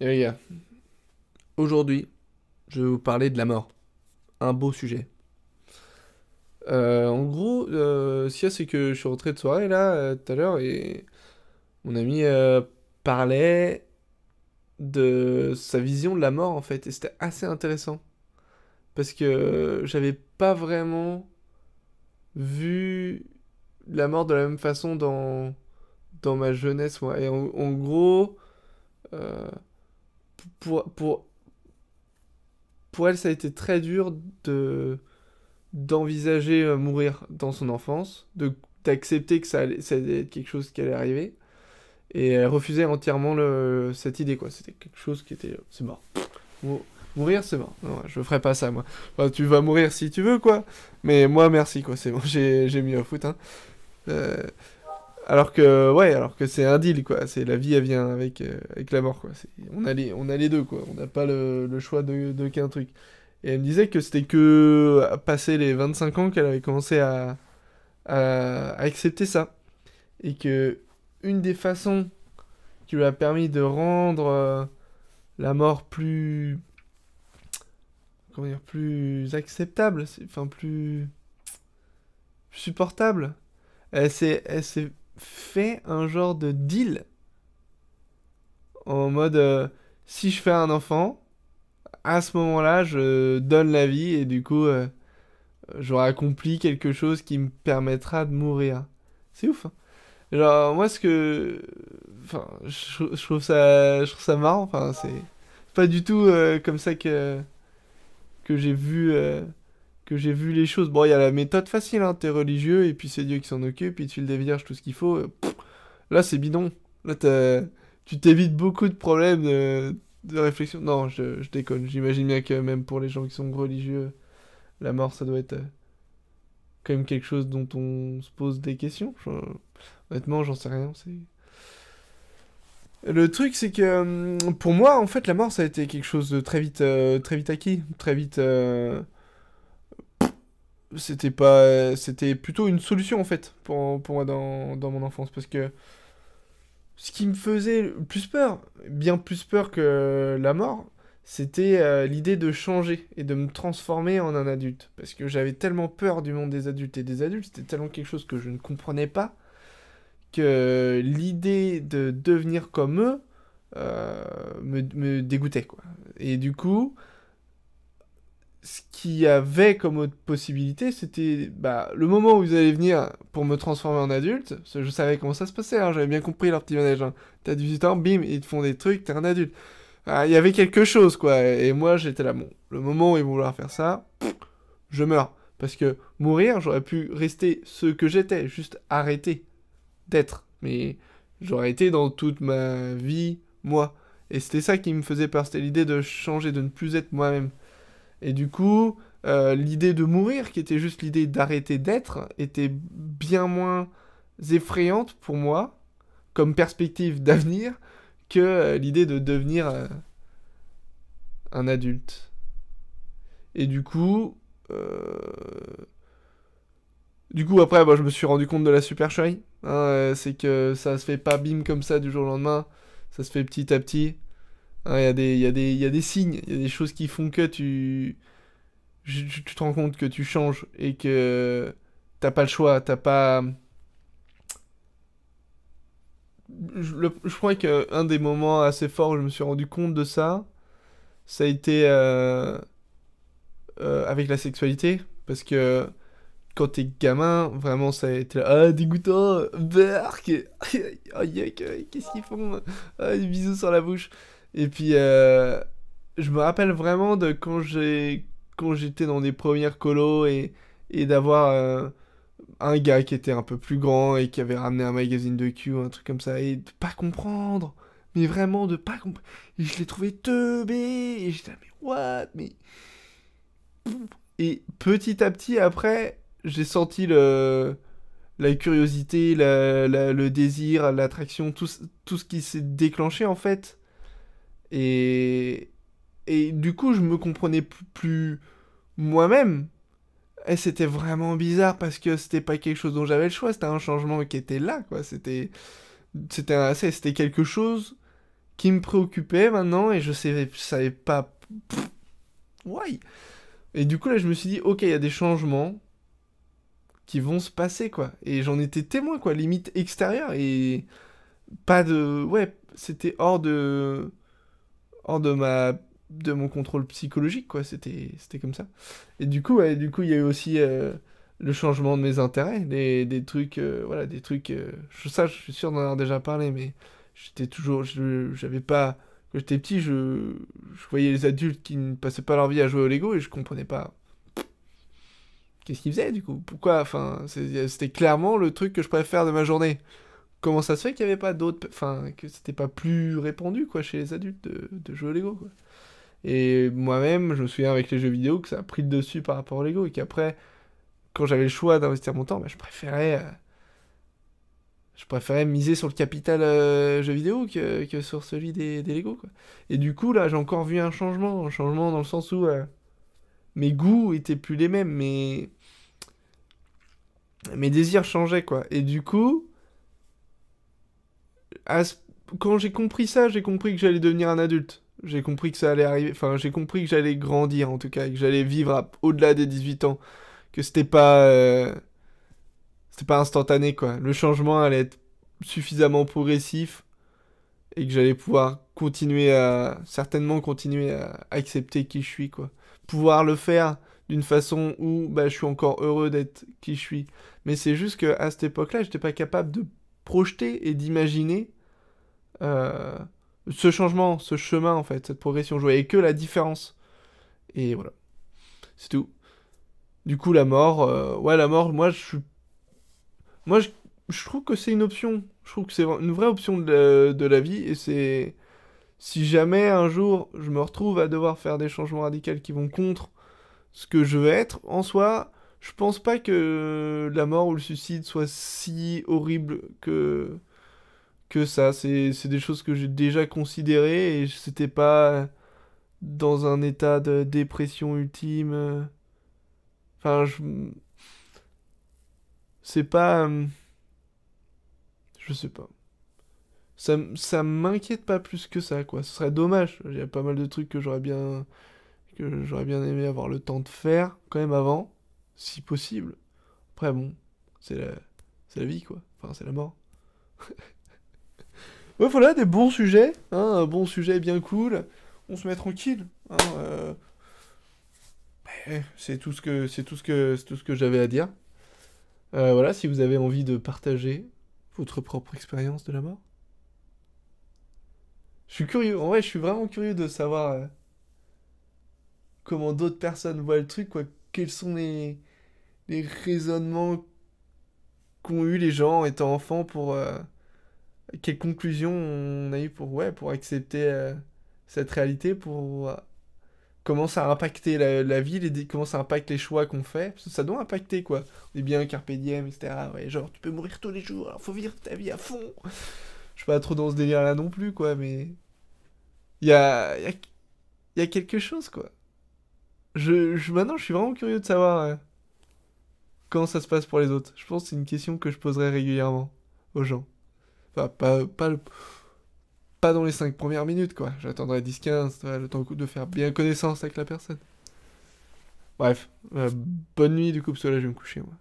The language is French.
Les gars, aujourd'hui, je vais vous parler de la mort. Un beau sujet. Euh, en gros, euh, ce c'est que je suis rentré de soirée là, euh, tout à l'heure, et mon ami euh, parlait de sa vision de la mort en fait, et c'était assez intéressant. Parce que j'avais pas vraiment vu la mort de la même façon dans, dans ma jeunesse, Et en, gros pour, pour, elle, ça a été très dur de d'envisager euh, mourir dans son enfance, de d'accepter que ça allait, être quelque chose qui allait arriver, et elle refusait entièrement cette idée quoi. C'était quelque chose qui était, c'est mort. mourir, c'est mort. je ferai pas ça moi. tu vas mourir si tu veux quoi, mais moi merci quoi. C'est bon, j'ai mis à foot, Hein. Euh, alors que, ouais, alors que c'est un deal, quoi. C'est la vie, elle vient avec, euh, avec la mort, quoi. On a, les, on a deux, quoi. On n'a pas le, choix de, de qu'un truc. Et elle me disait que c'était que passé les 25 ans qu'elle avait commencé à, accepter ça. Et que une des façons qui lui a permis de rendre euh, la mort plus. Comment dire Plus acceptable, enfin plus. plus supportable, elle s'est fait un genre de deal en mode euh, si je fais un enfant, à ce moment-là, je donne la vie et du coup, euh, j'aurai accompli quelque chose qui me permettra de mourir. C'est ouf. Hein. Genre, moi, ce que. Enfin, je, trouve, ça, je trouve ça marrant. Enfin, c'est pas du tout euh, comme ça que, que j'ai vu que j'ai vu les choses. Bon, il y a la méthode facile, hein, t'es religieux, et puis c'est Dieu qui s'en occupe, puis tu file des vierges, tout ce qu'il faut. Euh, là, c'est bidon. Là, tu t'évites beaucoup de problèmes de, réflexion. Non, je, je déconne. J'imagine bien que même pour les gens qui sont religieux, la mort, ça doit être euh, quand même quelque chose dont on se pose des questions. Honnêtement, j'en sais rien. Le truc, c'est que hum, pour moi, en fait, la mort, ça a été quelque chose de très vite, euh, très vite acquis, très vite c'était pas c'était plutôt une solution en fait pour, moi dans, dans, mon enfance parce que ce qui me faisait plus peur bien plus peur que la mort c'était euh, l'idée de changer et de me transformer en un adulte parce que j'avais tellement peur du monde des adultes et des adultes c'était tellement quelque chose que je ne comprenais pas que l'idée de devenir comme eux euh, me, dégoûtait quoi et du coup qui avait comme autre possibilité, c'était bah, le moment où ils allaient venir pour me transformer en adulte. je savais comment ça se passait, hein, j'avais bien compris leur petit manège. Hein. T'as 18 ans, bim, ils te font des trucs, t'es un adulte. Ah, il y avait quelque chose, quoi. Et moi, j'étais là, bon, le moment où ils vont vouloir faire ça, je meurs. Parce que mourir, j'aurais pu rester ce que j'étais, juste arrêter d'être. Mais j'aurais été dans toute ma vie, moi. Et c'était ça qui me faisait peur, c'était l'idée de changer, de ne plus être moi-même. Et du coup, euh, l'idée de mourir, qui était juste l'idée d'arrêter d'être, était bien moins effrayante pour moi, comme perspective d'avenir, que euh, l'idée de devenir euh, un adulte. Et du coup... Du coup, après, bah, je me suis rendu compte de la super chérie, hein, c'est que ça se fait pas bim comme ça du jour au lendemain. Ça se fait petit à petit. Il hein, il y, y, a des signes, il y a des choses qui font que tu, tu, te rends compte que tu changes et que t'as pas le choix, t'as pas. Je, je crois qu'un des moments assez forts où je me suis rendu compte de ça, ça a été euh, euh, avec la sexualité. Parce que quand t'es gamin, vraiment, ça a été ah, dégoûtant, berk, qu'est-ce qu'ils font, ah, bisous sur la bouche. Et puis, euh, je me rappelle vraiment de quand j'ai quand j'étais dans des premières colos et, d'avoir un gars qui était un peu plus grand et qui avait ramené un magazine de cul ou un truc comme ça et de pas comprendre. Mais vraiment de pas comprendre. Je l'ai trouvé teubé et j'étais mais what Et petit à petit après, j'ai senti le la curiosité, le désir, l'attraction, tout ce qui s'est déclenché en fait. Et, et du coup, je me comprenais plus moi-même. Et c'était vraiment bizarre parce que c'était pas quelque chose dont j'avais le choix, c'était un changement qui était là, quoi. C'était, c'était, c'était quelque chose qui me préoccupait maintenant et je savais, savais pas. Pff, why? Et du coup, là, je me suis dit, ok, il y a des changements qui vont se passer, quoi. Et j'en étais témoin, quoi, limite extérieur. Et pas de. Ouais, c'était hors de de ma de mon contrôle psychologique quoi c'était c'était comme ça et du coup du coup il y a eu aussi euh, le changement de mes intérêts des, trucs euh, voilà des trucs euh, ça je suis sûr d'en avoir déjà parlé mais j'étais toujours j'avais pas quand j'étais petit je, voyais les adultes qui ne passaient pas leur vie à jouer au Lego et je comprenais pas qu'est-ce qu'ils faisaient du coup pourquoi enfin c'était clairement le truc que je préfère de ma journée comment ça se fait qu'il n'y avait pas d'autres. Enfin, que c'était pas plus répandu, quoi, chez les adultes de, de jouer au Lego, quoi. Et moi-même, je me souviens avec les jeux vidéo que ça a pris le dessus par rapport au Lego et qu'après, quand j'avais le choix d'investir mon temps, bah, je préférais. Euh, je préférais miser sur le capital euh, jeux vidéo que, sur celui des, des Lego. Quoi. Et du coup, là, j'ai encore vu un changement. Un changement dans le sens où euh, mes goûts étaient plus les mêmes, mais mes désirs changeaient, quoi. Et du coup, quand j'ai compris ça, j'ai compris que j'allais devenir un adulte. J'ai compris que ça allait arriver. Enfin, j'ai compris que j'allais grandir en tout cas, que j'allais vivre au-delà des 18 ans. Que c'était pas. Euh, c'était pas instantané quoi. Le changement allait être suffisamment progressif et que j'allais pouvoir continuer à. Certainement continuer à accepter qui je suis quoi. Pouvoir le faire d'une façon où bah, je suis encore heureux d'être qui je suis. Mais c'est juste que à cette époque-là, j'étais pas capable de projeter et d'imaginer euh, ce changement, ce chemin en fait, cette progression. Je voyais que la différence. Et voilà. C'est tout. Du coup, la mort, euh, ouais, la mort, moi je suis. Moi je, trouve que c'est une option. Je trouve que c'est une vraie option de, de la vie et c'est. Si jamais un jour je me retrouve à devoir faire des changements radicaux qui vont contre ce que je veux être, en soi, je pense pas que la mort ou le suicide soit si horrible que que ça. C'est des choses que j'ai déjà considérées et c'était pas dans un état de dépression ultime. Enfin, je. C'est pas. Euh, je sais pas. Ça, ça m'inquiète pas plus que ça, quoi. Ce serait dommage. Il y a pas mal de trucs que j'aurais bien. que j'aurais bien aimé avoir le temps de faire, quand même, avant si possible. Après, bon, c'est la, la vie, quoi. Enfin, c'est la mort. ouais, voilà, des bons sujets. Hein, un bon sujet bien cool. On se met tranquille. Hein, euh. eh, c'est tout ce que c'est tout ce que tout ce que j'avais à dire. Euh, voilà, si vous avez envie de partager votre propre expérience de la mort. Je suis curieux, en vrai, je suis vraiment curieux de savoir euh, comment d'autres personnes voient le truc, quoi. Quels sont les, les raisonnements qu'ont eu les gens étant enfants pour euh, quelles conclusions on a eu pour ouais pour accepter euh, cette réalité pour euh, comment ça impacter la, la vie comment ça impacte les choix qu'on fait ça doit impacter quoi on est bien carpe diem etc genre tu peux mourir tous les jours hein, faut vivre ta vie à fond je suis pas trop dans ce délire là non plus quoi mais il y a il y, a, quelque chose quoi je, maintenant je suis vraiment curieux de savoir Comment ça se passe pour les autres Je pense que c'est une question que je poserai régulièrement aux gens. Enfin, pas, pas, pas dans les 5 premières minutes, quoi. J'attendrai 10-15, le temps de faire bien connaissance avec la personne. Bref, euh, bonne nuit du coup, parce que là je vais me coucher, moi.